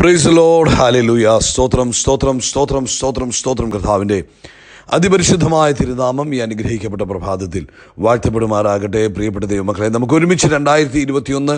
price load ഹാലലുയ സ്തോത്രം സ്തോത്രം സ്തോത്രം സ്തോത്രം സ്തോത്രം കർത്താവിൻ്റെ അതിപരിശുദ്ധമായ തിരുനാമം ഈ അനുഗ്രഹിക്കപ്പെട്ട പ്രഭാതത്തിൽ വാഴ്ത്തപ്പെടുമാറാകട്ടെ പ്രിയപ്പെട്ട ദൈവമക്കളെ നമുക്ക് ഒരുമിച്ച് രണ്ടായിരത്തി ഇരുപത്തിയൊന്ന്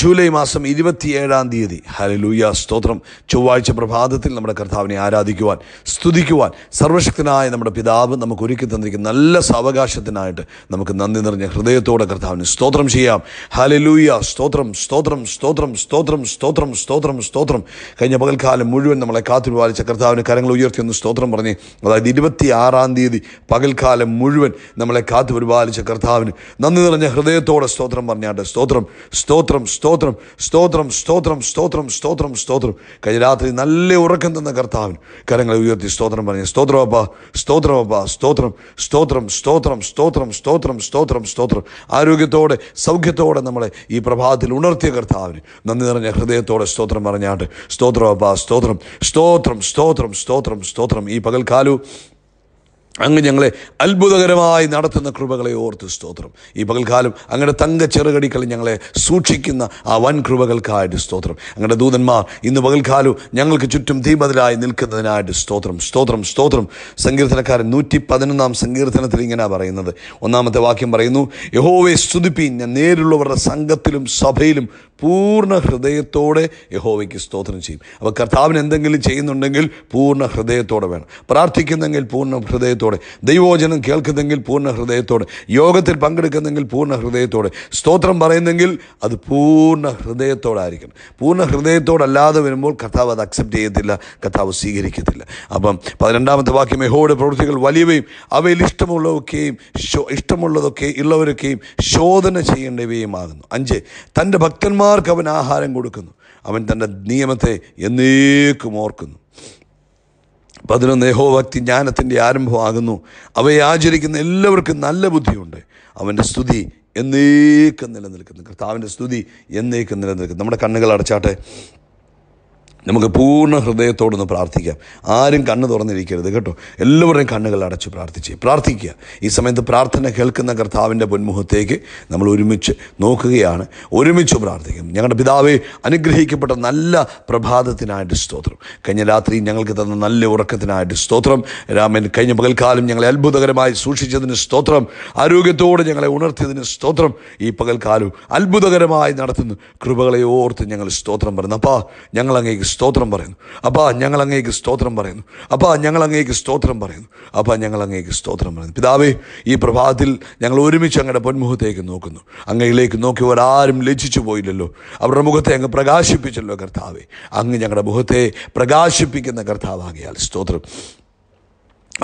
ജൂലൈ മാസം ഇരുപത്തിയേഴാം തീയതി ഹലലൂയ സ്തോത്രം ചൊവ്വാഴ്ച പ്രഭാതത്തിൽ നമ്മുടെ കർത്താവിനെ ആരാധിക്കുവാൻ സ്തുതിക്കുവാൻ സർവശക്തനായ നമ്മുടെ പിതാവ് നമുക്ക് ഒരുക്കി തന്നിരിക്കുന്ന നല്ല സാവകാശത്തിനായിട്ട് നമുക്ക് നന്ദി നിറഞ്ഞ ഹൃദയത്തോടെ കർത്താവിന് സ്തോത്രം ചെയ്യാം ഹലലൂയ സ്തോത്രം സ്തോത്രം സ്തോത്രം സ്തോത്രം സ്തോത്രം സ്തോത്രം സ്തോത്രം കഴിഞ്ഞ പകൽക്കാലം മുഴുവൻ നമ്മളെ കാത്തു പാലിച്ച കർത്താവിന് കരങ്ങൾ ഉയർത്തി ഒന്ന് സ്തോത്രം പറഞ്ഞ് അതായത് ഇരുപത്തി ആറാം തീയതി പകൽക്കാലം മുഴുവൻ നമ്മളെ കാത്തു പരിപാലിച്ച കർത്താവിന് നന്ദി നിറഞ്ഞ ഹൃദയത്തോടെ സ്തോത്രം പറഞ്ഞാട്ടെ സ്തോത്രം സ്തോത്രം സ്തോത്രം സ്തോത്രം സ്തോത്രം സ്തോത്രം സ്തോത്രം സ്തോത്രം കഴിഞ്ഞ രാത്രി നല്ല ഉറക്കം തന്ന കർത്താവിന് കരങ്ങളെ ഉയർത്തി സ്തോത്രം പറഞ്ഞു സ്തോത്രമപ്പ സ്തോത്രമപ്പ സ്തോത്രം സ്തോത്രം സ്തോത്രം സ്തോത്രം സ്തോത്രം സ്തോത്രം സ്തോത്രം ആരോഗ്യത്തോടെ സൗഖ്യത്തോടെ നമ്മളെ ഈ പ്രഭാതത്തിൽ ഉണർത്തിയ കർത്താവിന് നന്ദി നിറഞ്ഞ ഹൃദയത്തോടെ സ്തോത്രം പറഞ്ഞാട്ട് സ്തോത്രമപ്പ സ്തോത്രം സ്തോത്രം സ്തോത്രം സ്തോത്രം സ്തോത്രം ഈ പകൽക്കാലു അങ്ങ് ഞങ്ങളെ അത്ഭുതകരമായി നടത്തുന്ന കൃപകളെ ഓർത്ത് സ്തോത്രം ഈ പകൽക്കാലം അങ്ങയുടെ തങ്ക ചെറുകടികൾ ഞങ്ങളെ സൂക്ഷിക്കുന്ന ആ വൻ കൃപകൾക്കായിട്ട് സ്തോത്രം അങ്ങയുടെ ദൂതന്മാർ ഇന്ന് പകൽക്കാലവും ഞങ്ങൾക്ക് ചുറ്റും ദീപതിലായി നിൽക്കുന്നതിനായിട്ട് സ്തോത്രം സ്തോത്രം സ്തോത്രം സങ്കീർത്തനക്കാരൻ നൂറ്റി പതിനൊന്നാം സങ്കീർത്തനത്തിൽ ഇങ്ങനെ പറയുന്നത് ഒന്നാമത്തെ വാക്യം പറയുന്നു യഹോവെ സ്തുതിപ്പീൻ ഞാൻ നേരിലുള്ളവരുടെ സംഘത്തിലും സഭയിലും പൂർണ്ണ ഹൃദയത്തോടെ യഹോവയ്ക്ക് സ്തോത്രം ചെയ്യും അപ്പോൾ കർത്താവിന് എന്തെങ്കിലും ചെയ്യുന്നുണ്ടെങ്കിൽ പൂർണ്ണ ഹൃദയത്തോടെ വേണം പ്രാർത്ഥിക്കുന്നെങ്കിൽ പൂർണ്ണ ഹൃദയത്തോടെ ദൈവോചനം കേൾക്കുന്നെങ്കിൽ പൂർണ്ണ ഹൃദയത്തോടെ യോഗത്തിൽ പങ്കെടുക്കുന്നെങ്കിൽ പൂർണ്ണ ഹൃദയത്തോടെ സ്തോത്രം പറയുന്നെങ്കിൽ അത് പൂർണ്ണ ഹൃദയത്തോടായിരിക്കണം പൂർണ്ണ ഹൃദയത്തോടല്ലാതെ വരുമ്പോൾ കർത്താവ് അത് അക്സെപ്റ്റ് ചെയ്യത്തില്ല കർത്താവ് സ്വീകരിക്കത്തില്ല അപ്പം പതിനെണ്ടാമത്തെ വാക്യം യഹോയുടെ പ്രവൃത്തികൾ വലിയവയും അവയിൽ ഇഷ്ടമുള്ളതൊക്കെയും ഇഷ്ടമുള്ളതൊക്കെ ഉള്ളവരൊക്കെയും ശോധന ചെയ്യേണ്ടവയുമാകുന്നു അഞ്ച് തൻ്റെ ഭക്തന്മാർ എല്ലാവർക്കും അവൻ ആഹാരം കൊടുക്കുന്നു അവൻ തൻ്റെ നിയമത്തെ എന്നേക്കും ഓർക്കുന്നു പതിനൊന്ന് ഏഹോഭക്തി ജ്ഞാനത്തിൻ്റെ ആരംഭമാകുന്നു അവയെ ആചരിക്കുന്ന എല്ലാവർക്കും നല്ല ബുദ്ധിയുണ്ട് അവൻ്റെ സ്തുതി എന്നേക്കും നിലനിൽക്കുന്നു കർത്താവിൻ്റെ സ്തുതി എന്നേക്കും നിലനിൽക്കുന്നു നമ്മുടെ കണ്ണുകൾ അടച്ചാട്ടെ നമുക്ക് പൂർണ്ണ ഹൃദയത്തോടൊന്ന് പ്രാർത്ഥിക്കാം ആരും കണ്ണ് തുറന്നിരിക്കരുത് കേട്ടോ എല്ലാവരുടെയും കണ്ണുകൾ അടച്ച് പ്രാർത്ഥിച്ച് പ്രാർത്ഥിക്കുക ഈ സമയത്ത് പ്രാർത്ഥന കേൾക്കുന്ന കർത്താവിൻ്റെ പൊന്മുഖത്തേക്ക് നമ്മൾ ഒരുമിച്ച് നോക്കുകയാണ് ഒരുമിച്ച് പ്രാർത്ഥിക്കും ഞങ്ങളുടെ പിതാവെ അനുഗ്രഹിക്കപ്പെട്ട നല്ല പ്രഭാതത്തിനായിട്ട് സ്തോത്രം കഴിഞ്ഞ രാത്രി ഞങ്ങൾക്ക് തന്ന നല്ല ഉറക്കത്തിനായിട്ട് സ്തോത്രം രാമൻ കഴിഞ്ഞ പകൽക്കാലം ഞങ്ങളെ അത്ഭുതകരമായി സൂക്ഷിച്ചതിന് സ്തോത്രം ആരോഗ്യത്തോടെ ഞങ്ങളെ ഉണർത്തിയതിന് സ്തോത്രം ഈ പകൽക്കാലം അത്ഭുതകരമായി നടത്തുന്നു കൃപകളെ ഓർത്ത് ഞങ്ങൾ സ്തോത്രം പറഞ്ഞു അപ്പാ ഞങ്ങളങ്ങേക്ക് സ്തോത്രം പറയുന്നു അപ്പാ ഞങ്ങൾ അങ്ങേക്ക് സ്തോത്രം പറയുന്നു അപ്പാ ഞങ്ങൾ അങ്ങേക്ക് സ്തോത്രം പറയുന്നു അപ്പാ ഞങ്ങൾ അങ്ങേക്ക് സ്തോത്രം പറയുന്നു പിതാവേ ഈ പ്രഭാതത്തിൽ ഞങ്ങൾ ഒരുമിച്ച് അങ്ങയുടെ പൊന്മുഖത്തേക്ക് നോക്കുന്നു അങ്ങയിലേക്ക് നോക്കി ഒരാരും ലജ്ജിച്ചു പോയില്ലല്ലോ അവരുടെ മുഖത്തെ അങ്ങ് പ്രകാശിപ്പിച്ചല്ലോ കർത്താവേ അങ്ങ് ഞങ്ങളുടെ മുഖത്തെ പ്രകാശിപ്പിക്കുന്ന കർത്താവാകിയാൽ സ്തോത്രം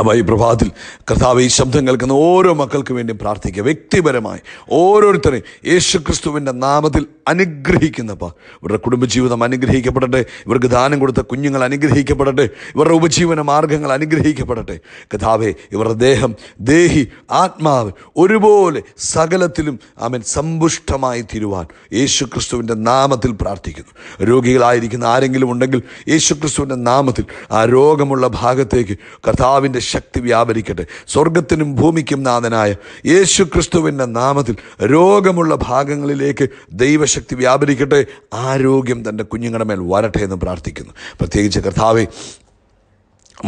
അപ്പം ഈ പ്രഭാതത്തിൽ കർത്താവ് ഈ ശബ്ദം കേൾക്കുന്ന ഓരോ മക്കൾക്ക് വേണ്ടി പ്രാർത്ഥിക്കുക വ്യക്തിപരമായി ഓരോരുത്തരെയും യേശു ക്രിസ്തുവിൻ്റെ നാമത്തിൽ അനുഗ്രഹിക്കുന്നപ്പോൾ ഇവരുടെ കുടുംബജീവിതം അനുഗ്രഹിക്കപ്പെടട്ടെ ഇവർക്ക് ദാനം കൊടുത്ത കുഞ്ഞുങ്ങൾ അനുഗ്രഹിക്കപ്പെടട്ടെ ഇവരുടെ ഉപജീവന മാർഗങ്ങൾ അനുഗ്രഹിക്കപ്പെടട്ടെ കഥാവെ ഇവരുടെ ദേഹം ദേഹി ആത്മാവ് ഒരുപോലെ സകലത്തിലും അവൻ സമ്പുഷ്ടമായി തീരുവാൻ യേശു ക്രിസ്തുവിൻ്റെ നാമത്തിൽ പ്രാർത്ഥിക്കുന്നു രോഗികളായിരിക്കുന്ന ആരെങ്കിലും ഉണ്ടെങ്കിൽ യേശു ക്രിസ്തുവിൻ്റെ നാമത്തിൽ ആ രോഗമുള്ള ഭാഗത്തേക്ക് കഥാവിൻ്റെ ശക്തി വ്യാപരിക്കട്ടെ സ്വർഗത്തിനും ഭൂമിക്കും നാഥനായ യേശു ക്രിസ്തുവിൻ്റെ നാമത്തിൽ രോഗമുള്ള ഭാഗങ്ങളിലേക്ക് ദൈവശക്തി വ്യാപരിക്കട്ടെ ആരോഗ്യം തൻ്റെ കുഞ്ഞുങ്ങളുടെ മേൽ വരട്ടെ എന്ന് പ്രാർത്ഥിക്കുന്നു പ്രത്യേകിച്ച് കർത്താവെ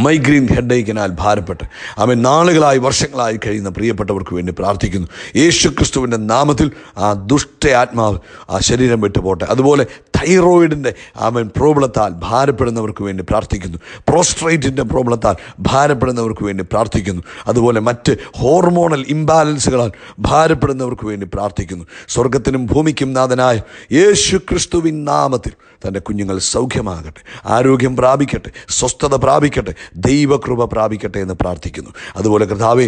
മൈഗ്രീൻ ഹെഡേക്കിനാൽ ഭാരപ്പെട്ട് അവൻ നാളുകളായി വർഷങ്ങളായി കഴിയുന്ന പ്രിയപ്പെട്ടവർക്ക് വേണ്ടി പ്രാർത്ഥിക്കുന്നു യേശു ക്രിസ്തുവിൻ്റെ നാമത്തിൽ ആ ദുഷ്ട ആത്മാവ് ആ ശരീരം പോട്ടെ അതുപോലെ തൈറോയിഡിൻ്റെ അവൻ പ്രോബ്ലത്താൽ ഭാരപ്പെടുന്നവർക്ക് വേണ്ടി പ്രാർത്ഥിക്കുന്നു പ്രോസ്ട്രേറ്റിൻ്റെ പ്രോബ്ലത്താൽ ഭാരപ്പെടുന്നവർക്ക് വേണ്ടി പ്രാർത്ഥിക്കുന്നു അതുപോലെ മറ്റ് ഹോർമോണൽ ഇംബാലൻസുകളാൽ ഭാരപ്പെടുന്നവർക്ക് വേണ്ടി പ്രാർത്ഥിക്കുന്നു സ്വർഗത്തിനും ഭൂമിക്കും നാഥനായ യേശു ക്രിസ്തുവിൻ നാമത്തിൽ തൻ്റെ കുഞ്ഞുങ്ങൾ സൗഖ്യമാകട്ടെ ആരോഗ്യം പ്രാപിക്കട്ടെ സ്വസ്ഥത പ്രാപിക്കട്ടെ ദൈവകൃപ പ്രാപിക്കട്ടെ എന്ന് പ്രാർത്ഥിക്കുന്നു അതുപോലെ കർത്താവെ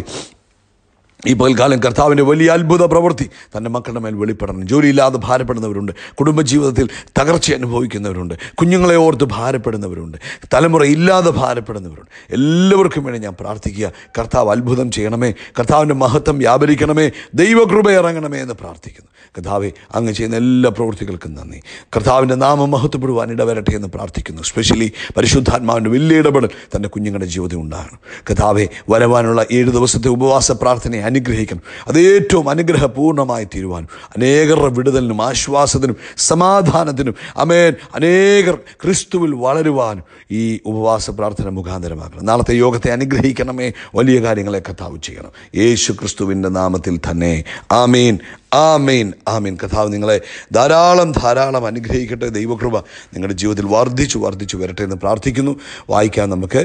ഈ പകൽക്കാലം കർത്താവിൻ്റെ വലിയ അത്ഭുത പ്രവൃത്തി തൻ്റെ മക്കളുടെ മേൽ വെളിപ്പെടണം ജോലിയില്ലാതെ ഭാരപ്പെടുന്നവരുണ്ട് കുടുംബജീവിതത്തിൽ തകർച്ച അനുഭവിക്കുന്നവരുണ്ട് കുഞ്ഞുങ്ങളെ ഓർത്ത് ഭാരപ്പെടുന്നവരുണ്ട് തലമുറ ഇല്ലാതെ ഭാരപ്പെടുന്നവരുണ്ട് എല്ലാവർക്കും വേണ്ടി ഞാൻ പ്രാർത്ഥിക്കുക കർത്താവ് അത്ഭുതം ചെയ്യണമേ കർത്താവിൻ്റെ മഹത്വം വ്യാപരിക്കണമേ ദൈവകൃപ ഇറങ്ങണമേ എന്ന് പ്രാർത്ഥിക്കുന്നു കർത്താവെ അങ്ങ് ചെയ്യുന്ന എല്ലാ പ്രവൃത്തികൾക്കും നന്ദി കർത്താവിൻ്റെ നാമം മഹത്വപ്പെടുവാൻ ഇടവരട്ടെ എന്ന് പ്രാർത്ഥിക്കുന്നു സ്പെഷ്യലി പരിശുദ്ധാത്മാവിൻ്റെ വലിയ ഇടപെടൽ തൻ്റെ കുഞ്ഞുങ്ങളുടെ ജീവിതം ഉണ്ടാകണം കഥാവെ വരവാനുള്ള ഏഴ് ദിവസത്തെ ഉപവാസ പ്രാർത്ഥനയായി അനുഗ്രഹിക്കണം അത് ഏറ്റവും അനുഗ്രഹപൂർണ്ണമായി തീരുവാനും അനേകരുടെ വിടുതലിനും ആശ്വാസത്തിനും സമാധാനത്തിനും അമേൻ അനേകർ ക്രിസ്തുവിൽ വളരുവാനും ഈ ഉപവാസ പ്രാർത്ഥന മുഖാന്തരമാക്കണം നാളത്തെ യോഗത്തെ അനുഗ്രഹിക്കണമേ വലിയ കാര്യങ്ങളെ കഥാവ് ചെയ്യണം യേശു ക്രിസ്തുവിൻ്റെ നാമത്തിൽ തന്നെ ആമീൻ ആ മെയിൻ ആ മെയിൻ കഥാവ് നിങ്ങളെ ധാരാളം ധാരാളം അനുഗ്രഹിക്കട്ടെ ദൈവകൃപ നിങ്ങളുടെ ജീവിതത്തിൽ വർദ്ധിച്ചു വർദ്ധിച്ചു വരട്ടെ എന്ന് പ്രാർത്ഥിക്കുന്നു വായിക്കാൻ നമുക്ക്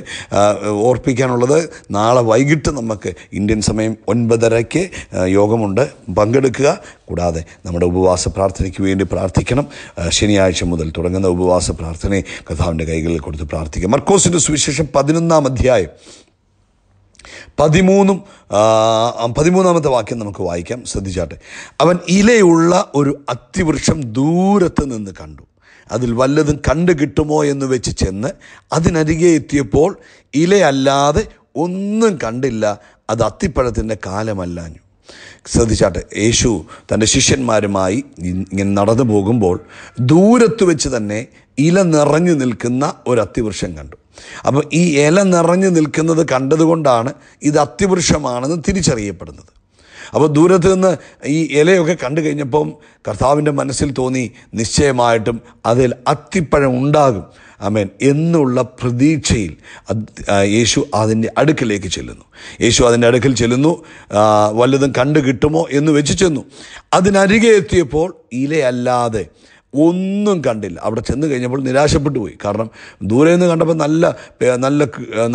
ഓർപ്പിക്കാനുള്ളത് നാളെ വൈകിട്ട് നമുക്ക് ഇന്ത്യൻ സമയം ഒൻപതരയ്ക്ക് യോഗമുണ്ട് പങ്കെടുക്കുക കൂടാതെ നമ്മുടെ ഉപവാസ പ്രാർത്ഥനയ്ക്ക് വേണ്ടി പ്രാർത്ഥിക്കണം ശനിയാഴ്ച മുതൽ തുടങ്ങുന്ന ഉപവാസ പ്രാർത്ഥനയെ കഥാവിൻ്റെ കൈകളിൽ കൊടുത്ത് പ്രാർത്ഥിക്കുക മർക്കോസിൻ്റെ സുവിശേഷം പതിനൊന്നാം അധ്യായം പതിമൂന്നും പതിമൂന്നാമത്തെ വാക്യം നമുക്ക് വായിക്കാം ശ്രദ്ധിച്ചാട്ടെ അവൻ ഇലയുള്ള ഒരു അത്തിവൃക്ഷം ദൂരത്ത് നിന്ന് കണ്ടു അതിൽ വല്ലതും കണ്ടു കിട്ടുമോ എന്ന് വെച്ച് ചെന്ന് അതിനരികെ എത്തിയപ്പോൾ ഇലയല്ലാതെ ഒന്നും കണ്ടില്ല അത് അത്തിപ്പഴത്തിൻ്റെ കാലമല്ലാഞ്ഞു ശ്രദ്ധിച്ചാട്ടെ യേശു തൻ്റെ ശിഷ്യന്മാരുമായി ഇങ്ങനെ നടന്നു പോകുമ്പോൾ ദൂരത്ത് വെച്ച് തന്നെ ഇല നിറഞ്ഞു നിൽക്കുന്ന ഒരു അത്തിവൃക്ഷം കണ്ടു അപ്പോൾ ഈ ഇല നിറഞ്ഞു നിൽക്കുന്നത് കണ്ടതുകൊണ്ടാണ് ഇത് അത്തിവൃക്ഷമാണെന്ന് തിരിച്ചറിയപ്പെടുന്നത് അപ്പോൾ ദൂരത്ത് നിന്ന് ഈ ഇലയൊക്കെ കണ്ടു കഴിഞ്ഞപ്പം കർത്താവിൻ്റെ മനസ്സിൽ തോന്നി നിശ്ചയമായിട്ടും അതിൽ അത്തിപ്പഴം ഉണ്ടാകും അമേൻ എന്നുള്ള പ്രതീക്ഷയിൽ യേശു അതിൻ്റെ അടുക്കലേക്ക് ചെല്ലുന്നു യേശു അതിൻ്റെ അടുക്കൽ ചെല്ലുന്നു വല്ലതും കണ്ടു കിട്ടുമോ എന്ന് വെച്ച് ചെന്നു അതിനരികെ എത്തിയപ്പോൾ ഇലയല്ലാതെ ഒന്നും കണ്ടില്ല അവിടെ ചെന്ന് കഴിഞ്ഞപ്പോൾ നിരാശപ്പെട്ടു പോയി കാരണം ദൂരെ നിന്ന് കണ്ടപ്പോൾ നല്ല നല്ല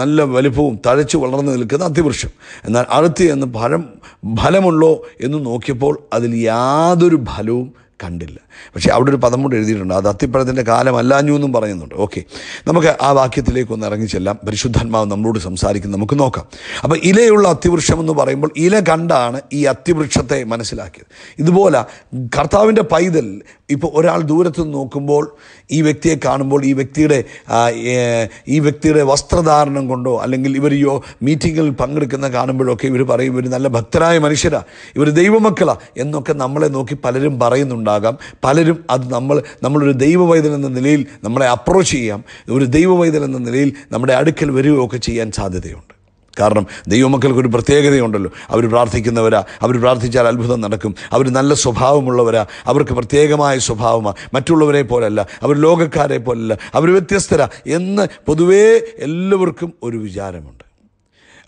നല്ല വലിപ്പവും തഴച്ചു വളർന്നു നിൽക്കുന്ന അതിവൃക്ഷം എന്നാൽ അടുത്ത് എന്ന് ഫലം ഫലമുള്ളോ എന്ന് നോക്കിയപ്പോൾ അതിൽ യാതൊരു ഫലവും കണ്ടില്ല പക്ഷേ അവിടെ ഒരു പദം കൊണ്ട് എഴുതിയിട്ടുണ്ട് അത് അത്തിപ്പഴത്തിൻ്റെ കാലമല്ലാഞ്ഞു എന്നും പറയുന്നുണ്ട് ഓക്കെ നമുക്ക് ആ വാക്യത്തിലേക്ക് ഒന്ന് ഇറങ്ങി ചെല്ലാം പരിശുദ്ധാത്മാവ് നമ്മളോട് സംസാരിക്കുന്നത് നമുക്ക് നോക്കാം അപ്പോൾ ഇലയുള്ള അത്തിവൃക്ഷം എന്ന് പറയുമ്പോൾ ഇല കണ്ടാണ് ഈ അത്തിവൃക്ഷത്തെ മനസ്സിലാക്കിയത് ഇതുപോലെ കർത്താവിൻ്റെ പൈതൽ ഇപ്പോൾ ഒരാൾ ദൂരത്ത് നോക്കുമ്പോൾ ഈ വ്യക്തിയെ കാണുമ്പോൾ ഈ വ്യക്തിയുടെ ഈ വ്യക്തിയുടെ വസ്ത്രധാരണം കൊണ്ടോ അല്ലെങ്കിൽ ഇവർ യോ മീറ്റിങ്ങിൽ പങ്കെടുക്കുന്ന കാണുമ്പോഴൊക്കെ ഇവർ പറയും ഇവർ നല്ല ഭക്തരായ മനുഷ്യരാ ഇവർ ദൈവമക്കളാ എന്നൊക്കെ നമ്മളെ നോക്കി പലരും പറയുന്നുണ്ട് ഉണ്ടാകാം പലരും അത് നമ്മൾ നമ്മളൊരു ദൈവവൈദ്യൻ എന്ന നിലയിൽ നമ്മളെ അപ്രോച്ച് ചെയ്യാം ഒരു ദൈവവൈദ്യൻ എന്ന നിലയിൽ നമ്മുടെ അടുക്കൽ വരികയൊക്കെ ചെയ്യാൻ സാധ്യതയുണ്ട് കാരണം ദൈവമക്കൾക്ക് ഒരു പ്രത്യേകതയുണ്ടല്ലോ അവർ പ്രാർത്ഥിക്കുന്നവരാ അവർ പ്രാർത്ഥിച്ചാൽ അത്ഭുതം നടക്കും അവർ നല്ല സ്വഭാവമുള്ളവരാ അവർക്ക് പ്രത്യേകമായ സ്വഭാവമാണ് മറ്റുള്ളവരെ പോലല്ല അവർ ലോകക്കാരെ പോലല്ല അവർ വ്യത്യസ്തരാ എന്ന് പൊതുവേ എല്ലാവർക്കും ഒരു വിചാരമുണ്ട്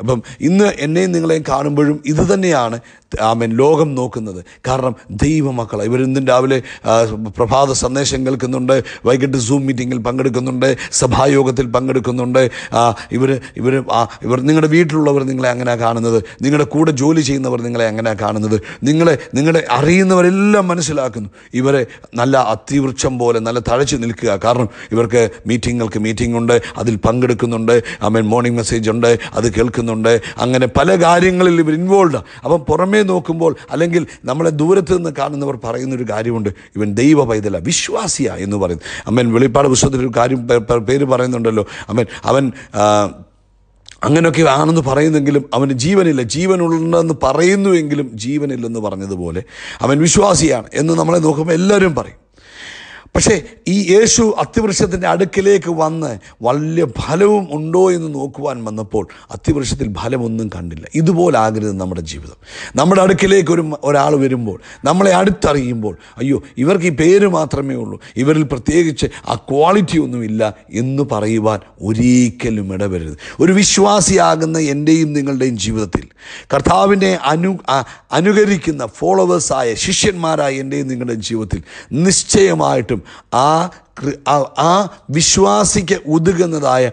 അപ്പം ഇന്ന് എന്നെയും നിങ്ങളെയും കാണുമ്പോഴും ഇത് തന്നെയാണ് ആമൻ ലോകം നോക്കുന്നത് കാരണം ദൈവമക്കൾ ഇവരിന്നും രാവിലെ പ്രഭാത സന്ദേശം കേൾക്കുന്നുണ്ട് വൈകിട്ട് സൂം മീറ്റിങ്ങിൽ പങ്കെടുക്കുന്നുണ്ട് സഭായോഗത്തിൽ പങ്കെടുക്കുന്നുണ്ട് ഇവർ ഇവർ ഇവർ നിങ്ങളുടെ വീട്ടിലുള്ളവർ നിങ്ങളെ അങ്ങനെ കാണുന്നത് നിങ്ങളുടെ കൂടെ ജോലി ചെയ്യുന്നവർ നിങ്ങളെ അങ്ങനെ കാണുന്നത് നിങ്ങളെ നിങ്ങളെ അറിയുന്നവരെല്ലാം മനസ്സിലാക്കുന്നു ഇവരെ നല്ല അത്തിവൃക്ഷം പോലെ നല്ല തഴച്ചു നിൽക്കുക കാരണം ഇവർക്ക് മീറ്റിങ്ങുകൾക്ക് മീറ്റിംഗ് ഉണ്ട് അതിൽ പങ്കെടുക്കുന്നുണ്ട് ആമേൻ മോർണിംഗ് മെസ്സേജ് ഉണ്ട് അത് കേൾക്കുന്നു നിൽക്കുന്നുണ്ട് അങ്ങനെ പല കാര്യങ്ങളിൽ ഇവർ ഇൻവോൾവ് അപ്പം പുറമേ നോക്കുമ്പോൾ അല്ലെങ്കിൽ നമ്മളെ ദൂരത്ത് നിന്ന് കാണുന്നവർ പറയുന്നൊരു കാര്യമുണ്ട് ഇവൻ ദൈവ പൈതല വിശ്വാസിയ എന്ന് പറയുന്നു അമ്മൻ വെളിപ്പാട് പുസ്തകത്തിൽ ഒരു കാര്യം പേര് പറയുന്നുണ്ടല്ലോ അമ്മൻ അവൻ അങ്ങനെയൊക്കെ ആണെന്ന് പറയുന്നെങ്കിലും അവന് ജീവനില്ല ജീവനുള്ളതെന്ന് പറയുന്നുവെങ്കിലും ജീവനില്ലെന്ന് പറഞ്ഞതുപോലെ അവൻ വിശ്വാസിയാണ് എന്ന് നമ്മളെ നോക്കുമ്പോൾ എല്ലാവരും പറയും പക്ഷേ ഈ യേശു അത്തിവൃക്ഷത്തിൻ്റെ അടുക്കിലേക്ക് വന്ന് വലിയ ഫലവും ഉണ്ടോ എന്ന് നോക്കുവാൻ വന്നപ്പോൾ അത്തിവൃക്ഷത്തിൽ ഫലമൊന്നും കണ്ടില്ല ഇതുപോലെ ആകരുത് നമ്മുടെ ജീവിതം നമ്മുടെ അടുക്കിലേക്ക് ഒരു ഒരാൾ വരുമ്പോൾ നമ്മളെ അടുത്തറിയുമ്പോൾ അയ്യോ ഇവർക്ക് ഈ പേര് മാത്രമേ ഉള്ളൂ ഇവരിൽ പ്രത്യേകിച്ച് ആ ക്വാളിറ്റി ഒന്നുമില്ല എന്ന് പറയുവാൻ ഒരിക്കലും ഇടവരുത് ഒരു വിശ്വാസിയാകുന്ന എൻ്റെയും നിങ്ങളുടെയും ജീവിതത്തിൽ കർത്താവിനെ അനു അനുകരിക്കുന്ന ഫോളോവേഴ്സായ ശിഷ്യന്മാരായ എൻ്റെയും നിങ്ങളുടെയും ജീവിതത്തിൽ നിശ്ചയമായിട്ടും ആ ആ വിശ്വാസിക്ക് ഉതുകുന്നതായ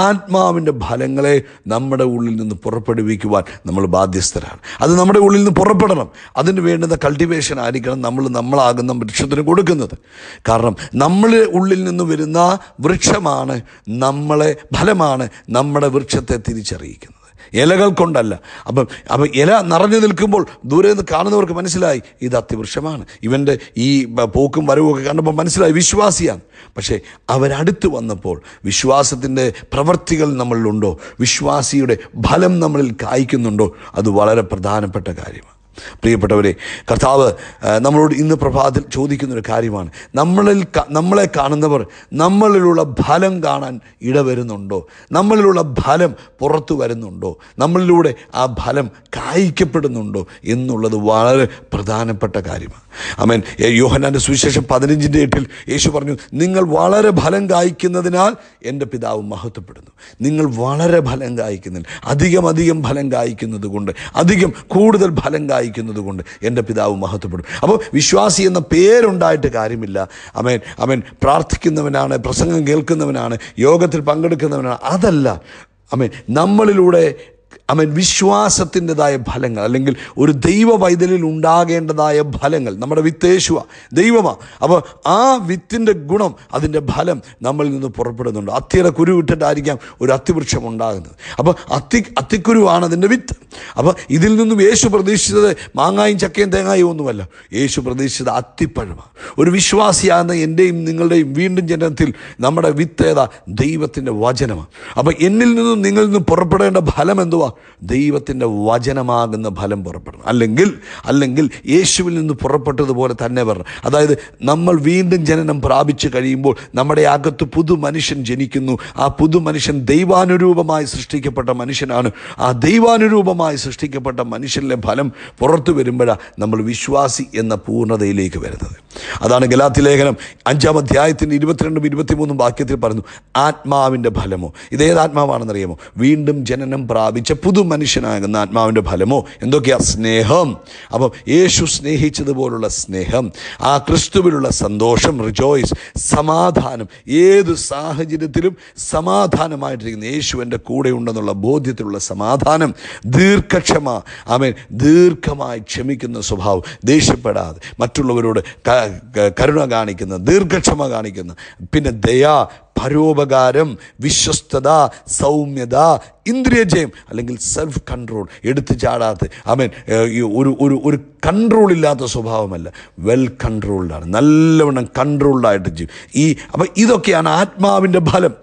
ആത്മാവിൻ്റെ ഫലങ്ങളെ നമ്മുടെ ഉള്ളിൽ നിന്ന് പുറപ്പെടുവിക്കുവാൻ നമ്മൾ ബാധ്യസ്ഥരാണ് അത് നമ്മുടെ ഉള്ളിൽ നിന്ന് പുറപ്പെടണം അതിന് വേണ്ടുന്ന കൾട്ടിവേഷൻ ആയിരിക്കണം നമ്മൾ നമ്മളാകുന്ന വൃക്ഷത്തിന് കൊടുക്കുന്നത് കാരണം നമ്മൾ ഉള്ളിൽ നിന്ന് വരുന്ന വൃക്ഷമാണ് നമ്മളെ ഫലമാണ് നമ്മുടെ വൃക്ഷത്തെ തിരിച്ചറിയിക്കുന്നത് ഇലകൾ കൊണ്ടല്ല അപ്പം അപ്പം ഇല നിറഞ്ഞു നിൽക്കുമ്പോൾ ദൂരെ നിന്ന് കാണുന്നവർക്ക് മനസ്സിലായി ഇത് അത്യവൃക്ഷമാണ് ഇവൻ്റെ ഈ പോക്കും വരവും ഒക്കെ കണ്ടപ്പോൾ മനസ്സിലായി വിശ്വാസിയാണ് പക്ഷേ അവരടുത്ത് വന്നപ്പോൾ വിശ്വാസത്തിൻ്റെ പ്രവൃത്തികൾ നമ്മളിലുണ്ടോ വിശ്വാസിയുടെ ഫലം നമ്മളിൽ കായ്ക്കുന്നുണ്ടോ അത് വളരെ പ്രധാനപ്പെട്ട കാര്യമാണ് പ്രിയപ്പെട്ടവരെ കർത്താവ് നമ്മളോട് ഇന്ന് പ്രഭാതത്തിൽ ചോദിക്കുന്നൊരു കാര്യമാണ് നമ്മളിൽ നമ്മളെ കാണുന്നവർ നമ്മളിലുള്ള ഫലം കാണാൻ ഇടവരുന്നുണ്ടോ നമ്മളിലുള്ള ഫലം പുറത്തു വരുന്നുണ്ടോ നമ്മളിലൂടെ ആ ഫലം കായ്ക്കപ്പെടുന്നുണ്ടോ എന്നുള്ളത് വളരെ പ്രധാനപ്പെട്ട കാര്യമാണ് അമേൻ യോഹനാൻ്റെ സുവിശേഷം പതിനഞ്ചിൻ്റെ എട്ടിൽ യേശു പറഞ്ഞു നിങ്ങൾ വളരെ ഫലം കായ്ക്കുന്നതിനാൽ എൻ്റെ പിതാവ് മഹത്വപ്പെടുന്നു നിങ്ങൾ വളരെ ഫലം കായ്ക്കുന്നതിൽ അധികം അധികം ഫലം കായ്ക്കുന്നത് കൊണ്ട് അധികം കൂടുതൽ ഫലം കായ് സഹായിക്കുന്നത് കൊണ്ട് എൻ്റെ പിതാവ് മഹത്വപ്പെടും അപ്പോൾ വിശ്വാസി എന്ന പേരുണ്ടായിട്ട് കാര്യമില്ല അമേൻ അമേൻ പ്രാർത്ഥിക്കുന്നവനാണ് പ്രസംഗം കേൾക്കുന്നവനാണ് യോഗത്തിൽ പങ്കെടുക്കുന്നവനാണ് അതല്ല അമേൻ നമ്മളിലൂടെ അവൻ വിശ്വാസത്തിൻ്റെതായ ഫലങ്ങൾ അല്ലെങ്കിൽ ഒരു ദൈവ വൈതലിൽ ഉണ്ടാകേണ്ടതായ ഫലങ്ങൾ നമ്മുടെ വിത്തേശുവ ദൈവമാ അപ്പോൾ ആ വിത്തിൻ്റെ ഗുണം അതിൻ്റെ ഫലം നമ്മളിൽ നിന്ന് പുറപ്പെടുന്നുണ്ട് അത്തിയുടെ കുരു ഇട്ടിട്ടായിരിക്കാം ഒരു അത്തിവൃക്ഷം ഉണ്ടാകുന്നത് അപ്പോൾ അത്തി അത്തിക്കുരുവാണ് അതിൻ്റെ വിത്ത് അപ്പോൾ ഇതിൽ നിന്നും യേശു പ്രതീക്ഷിച്ചത് മാങ്ങായും ചക്കയും തേങ്ങായും ഒന്നുമല്ല യേശു പ്രതീക്ഷിച്ചത് അത്തിപ്പഴമാണ് ഒരു വിശ്വാസിയാകുന്ന എൻ്റെയും നിങ്ങളുടെയും വീണ്ടും ജനനത്തിൽ നമ്മുടെ വിത്ത് ഏതാ ദൈവത്തിൻ്റെ വചനമാണ് അപ്പോൾ എന്നിൽ നിന്നും നിങ്ങളിൽ നിന്നും പുറപ്പെടേണ്ട ഫലം എന്തുവാ എന്തുവാ ദൈവത്തിൻ്റെ വചനമാകുന്ന ഫലം പുറപ്പെടണം അല്ലെങ്കിൽ അല്ലെങ്കിൽ യേശുവിൽ നിന്ന് പുറപ്പെട്ടതുപോലെ തന്നെ വരണം അതായത് നമ്മൾ വീണ്ടും ജനനം പ്രാപിച്ചു കഴിയുമ്പോൾ നമ്മുടെ അകത്ത് പുതു മനുഷ്യൻ ജനിക്കുന്നു ആ പുതു മനുഷ്യൻ ദൈവാനുരൂപമായി സൃഷ്ടിക്കപ്പെട്ട മനുഷ്യനാണ് ആ ദൈവാനുരൂപമായി സൃഷ്ടിക്കപ്പെട്ട മനുഷ്യൻ്റെ ഫലം പുറത്തു വരുമ്പോഴാണ് നമ്മൾ വിശ്വാസി എന്ന പൂർണ്ണതയിലേക്ക് വരുന്നത് അതാണ് ഗലാത്തി ലേഖനം അഞ്ചാം അധ്യായത്തിൻ്റെ ഇരുപത്തിരണ്ടും ഇരുപത്തിമൂന്നും വാക്യത്തിൽ പറഞ്ഞു ആത്മാവിൻ്റെ ഫലമോ ഇതേത് ആത്മാവാണെന്നറിയാമോ വീണ്ടും ജനനം പ്രാപിച്ച പക്ഷെ പുതു മനുഷ്യനാകുന്ന ആത്മാവിൻ്റെ ഫലമോ എന്തൊക്കെയാണ് സ്നേഹം അപ്പം യേശു സ്നേഹിച്ചതുപോലുള്ള സ്നേഹം ആ ക്രിസ്തുവിലുള്ള സന്തോഷം റിജോയ്സ് സമാധാനം ഏത് സാഹചര്യത്തിലും സമാധാനമായിട്ടിരിക്കുന്നു യേശു എൻ്റെ കൂടെ ഉണ്ടെന്നുള്ള ബോധ്യത്തിലുള്ള സമാധാനം ദീർഘക്ഷമ അവൻ ദീർഘമായി ക്ഷമിക്കുന്ന സ്വഭാവം ദേഷ്യപ്പെടാതെ മറ്റുള്ളവരോട് കരുണ കാണിക്കുന്ന ദീർഘക്ഷമ കാണിക്കുന്ന പിന്നെ ദയ പരോപകാരം വിശ്വസ്തത സൗമ്യത ഇന്ദ്രിയജയം അല്ലെങ്കിൽ സെൽഫ് കൺട്രോൾ എടുത്തു ചാടാത്ത അവൻ ഒരു ഒരു ഒരു കൺട്രോൾ ഇല്ലാത്ത സ്വഭാവമല്ല വെൽ കൺട്രോൾഡാണ് നല്ലവണ്ണം കൺട്രോൾഡായിട്ട് ജീവിക്കും ഈ അപ്പം ഇതൊക്കെയാണ് ആത്മാവിൻ്റെ ഫലം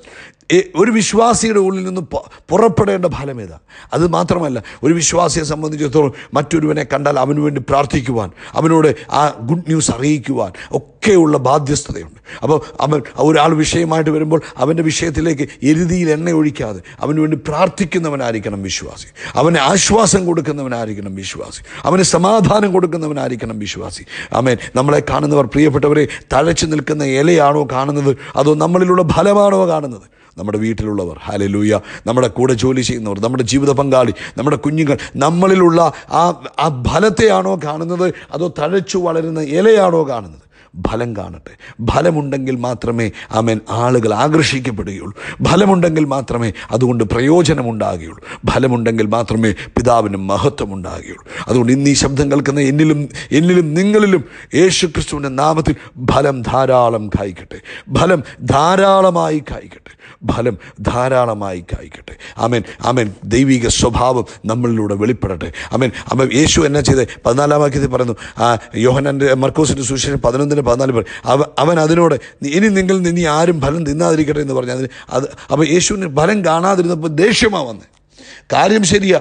ഒരു വിശ്വാസിയുടെ ഉള്ളിൽ നിന്ന് പുറപ്പെടേണ്ട ഫലം ഏതാ അത് മാത്രമല്ല ഒരു വിശ്വാസിയെ സംബന്ധിച്ചിടത്തോളം മറ്റൊരുവനെ കണ്ടാൽ അവന് വേണ്ടി പ്രാർത്ഥിക്കുവാൻ അവനോട് ആ ഗുഡ് ന്യൂസ് അറിയിക്കുവാൻ ഒക്കെയുള്ള ബാധ്യസ്ഥതയുണ്ട് അപ്പോൾ അവൻ ഒരാൾ വിഷയമായിട്ട് വരുമ്പോൾ അവൻ്റെ വിഷയത്തിലേക്ക് എരുതിയിൽ എണ്ണ ഒഴിക്കാതെ അവന് വേണ്ടി പ്രാർത്ഥിക്കുന്നവനായിരിക്കണം വിശ്വാസി അവന് ആശ്വാസം കൊടുക്കുന്നവനായിരിക്കണം വിശ്വാസി അവന് സമാധാനം കൊടുക്കുന്നവനായിരിക്കണം വിശ്വാസി ആമേൻ നമ്മളെ കാണുന്നവർ പ്രിയപ്പെട്ടവരെ തഴച്ചു നിൽക്കുന്ന ഇലയാണോ കാണുന്നത് അതോ നമ്മളിലുള്ള ഫലമാണോ കാണുന്നത് നമ്മുടെ വീട്ടിലുള്ളവർ ഹാലലൂയ നമ്മുടെ കൂടെ ജോലി ചെയ്യുന്നവർ നമ്മുടെ ജീവിത പങ്കാളി നമ്മുടെ കുഞ്ഞുങ്ങൾ നമ്മളിലുള്ള ആ ആ ഫലത്തെയാണോ കാണുന്നത് അതോ തഴച്ചു വളരുന്ന ഇലയാണോ കാണുന്നത് ഫലം കാണട്ടെ ഫലമുണ്ടെങ്കിൽ മാത്രമേ ആമേൻ ആളുകൾ ആകർഷിക്കപ്പെടുകയുള്ളൂ ഫലമുണ്ടെങ്കിൽ മാത്രമേ അതുകൊണ്ട് പ്രയോജനമുണ്ടാകുകയുള്ളൂ ഫലമുണ്ടെങ്കിൽ മാത്രമേ പിതാവിന് മഹത്വം ഉണ്ടാകുകയുള്ളൂ അതുകൊണ്ട് ഇന്ന് ഈ ശബ്ദം കേൾക്കുന്ന എന്നിലും എന്നിലും നിങ്ങളിലും യേശു ക്രിസ്തുവിൻ്റെ നാമത്തിൽ ഫലം ധാരാളം കായ്ക്കട്ടെ ഫലം ധാരാളമായി കായ്ക്കട്ടെ ഫലം ധാരാളമായി കായ്ക്കട്ടെ ആമേൻ ആമേൻ ദൈവിക സ്വഭാവം നമ്മളിലൂടെ വെളിപ്പെടട്ടെ ആമേൻ അമ്മ യേശു എന്നാ ചെയ്ത് പതിനാലാം വാക്യത്തിൽ പറയുന്നു യോഹനൻ്റെ മർക്കോസിൻ്റെ സുശേഷം പതിനൊന്നിന് പതിമൂന്നിൽ പതിനാല് പേർ അവ അവൻ അതിനോട് ഇനി നിങ്ങൾ നീ ആരും ഫലം തിന്നാതിരിക്കട്ടെ എന്ന് പറഞ്ഞു അതിന് അത് അപ്പോൾ യേശുവിന് ഫലം കാണാതിരുന്നപ്പോൾ ദേഷ്യമാണ് വന്നത് കാര്യം ശരിയാ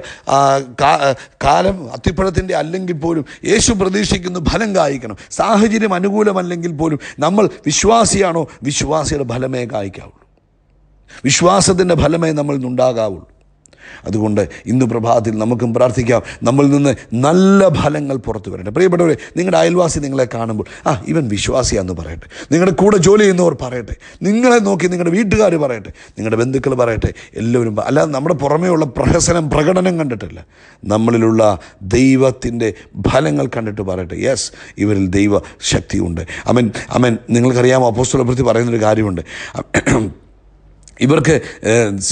കാലം അത്തിപ്പഴത്തിൻ്റെ അല്ലെങ്കിൽ പോലും യേശു പ്രതീക്ഷിക്കുന്നു ഫലം കായ്ക്കണം സാഹചര്യം അനുകൂലമല്ലെങ്കിൽ പോലും നമ്മൾ വിശ്വാസിയാണോ വിശ്വാസിയുടെ ഫലമേ കായ്ക്കാവുള്ളൂ വിശ്വാസത്തിൻ്റെ ഫലമേ നമ്മൾ നിന്നുണ്ടാകാവുള്ളൂ അതുകൊണ്ട് ഇന്ന് പ്രഭാതത്തിൽ നമുക്കും പ്രാർത്ഥിക്കാം നമ്മൾ നിന്ന് നല്ല ഫലങ്ങൾ പുറത്തു വരട്ടെ പ്രിയപ്പെട്ടവരെ നിങ്ങളുടെ അയൽവാസി നിങ്ങളെ കാണുമ്പോൾ ആ ഇവൻ വിശ്വാസിയാന്ന് പറയട്ടെ നിങ്ങളുടെ കൂടെ ജോലി ചെയ്യുന്നവർ പറയട്ടെ നിങ്ങളെ നോക്കി നിങ്ങളുടെ വീട്ടുകാർ പറയട്ടെ നിങ്ങളുടെ ബന്ധുക്കൾ പറയട്ടെ എല്ലാവരും അല്ലാതെ നമ്മുടെ പുറമേയുള്ള പ്രഹസനം പ്രകടനം കണ്ടിട്ടില്ല നമ്മളിലുള്ള ദൈവത്തിൻ്റെ ഫലങ്ങൾ കണ്ടിട്ട് പറയട്ടെ യെസ് ഇവരിൽ ദൈവ ശക്തിയുണ്ട് അമൻ അമൻ നിങ്ങൾക്കറിയാമോ അപ്പോസ്തലപ്രതി പറയുന്നൊരു കാര്യമുണ്ട് ഇവർക്ക്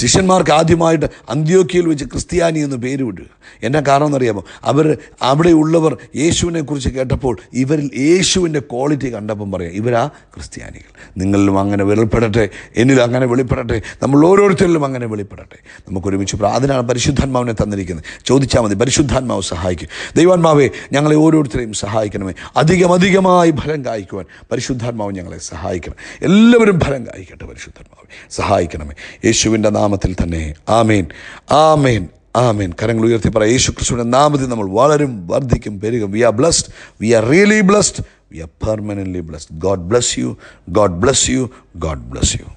ശിഷ്യന്മാർക്ക് ആദ്യമായിട്ട് അന്ത്യോക്കിയിൽ വെച്ച് ക്രിസ്ത്യാനി എന്ന് പേര് വിടുക എന്നാ കാരണം എന്നറിയാമോ അവർ അവിടെയുള്ളവർ യേശുവിനെ കുറിച്ച് കേട്ടപ്പോൾ ഇവരിൽ യേശുവിൻ്റെ ക്വാളിറ്റി കണ്ടപ്പം പറയാം ഇവരാ ക്രിസ്ത്യാനികൾ നിങ്ങളിലും അങ്ങനെ വെളിപ്പെടട്ടെ എന്നിലും അങ്ങനെ വെളിപ്പെടട്ടെ നമ്മൾ ഓരോരുത്തരിലും അങ്ങനെ വെളിപ്പെടട്ടെ നമുക്ക് ഒരുമിച്ച് അതിനാണ് പരിശുദ്ധാത്മാവിനെ തന്നിരിക്കുന്നത് ചോദിച്ചാൽ മതി പരിശുദ്ധാത്മാവ് സഹായിക്കും ദൈവാത്മാവെ ഞങ്ങളെ ഓരോരുത്തരെയും സഹായിക്കണമേ അധികം അധികമായി ഫലം കായ്ക്കുവാൻ പരിശുദ്ധാത്മാവ് ഞങ്ങളെ സഹായിക്കണം എല്ലാവരും ഫലം കായ്ക്കട്ടെ പരിശുദ്ധാത്മാവെ സഹായിക്കണം സഹായിക്കണമേ യേശുവിൻ്റെ നാമത്തിൽ തന്നെ ആമേൻ ആമേൻ ആമേൻ കരങ്ങൾ ഉയർത്തി പറയാം യേശു ക്രിസ്തുവിൻ്റെ നാമത്തിൽ നമ്മൾ വളരും വർദ്ധിക്കും പെരുകും we are blessed we are really blessed we are permanently blessed God bless you God bless you God bless U